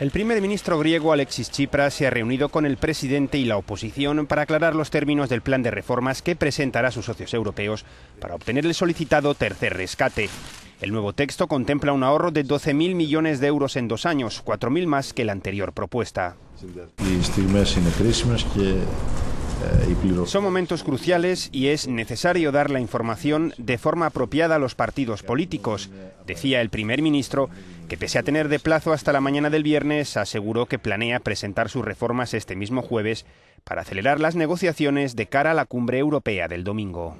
El primer ministro griego Alexis Tsipras se ha reunido con el presidente y la oposición para aclarar los términos del plan de reformas que presentará a sus socios europeos para obtener el solicitado tercer rescate. El nuevo texto contempla un ahorro de 12.000 millones de euros en dos años, 4.000 más que la anterior propuesta. Eh, Son momentos cruciales y es necesario dar la información de forma apropiada a los partidos políticos, decía el primer ministro, que pese a tener de plazo hasta la mañana del viernes, aseguró que planea presentar sus reformas este mismo jueves para acelerar las negociaciones de cara a la cumbre europea del domingo.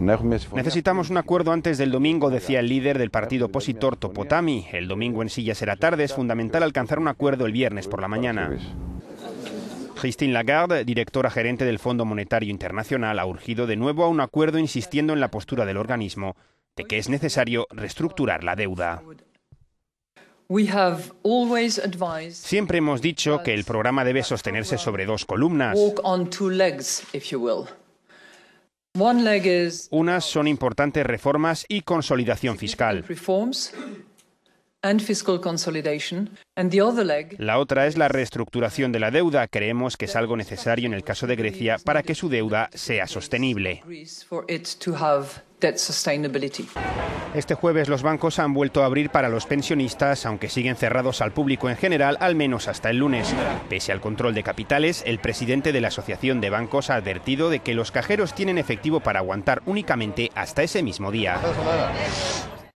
Necesitamos un acuerdo antes del domingo, decía el líder del partido opositor Topotami. El domingo en silla será tarde, es fundamental alcanzar un acuerdo el viernes por la mañana. Christine Lagarde, directora gerente del Fondo Monetario Internacional, ha urgido de nuevo a un acuerdo insistiendo en la postura del organismo de que es necesario reestructurar la deuda. Siempre hemos dicho que el programa debe sostenerse sobre dos columnas. Unas son importantes reformas y consolidación fiscal. La otra es la reestructuración de la deuda. Creemos que es algo necesario en el caso de Grecia para que su deuda sea sostenible. Este jueves los bancos han vuelto a abrir para los pensionistas, aunque siguen cerrados al público en general, al menos hasta el lunes. Pese al control de capitales, el presidente de la Asociación de Bancos ha advertido de que los cajeros tienen efectivo para aguantar únicamente hasta ese mismo día.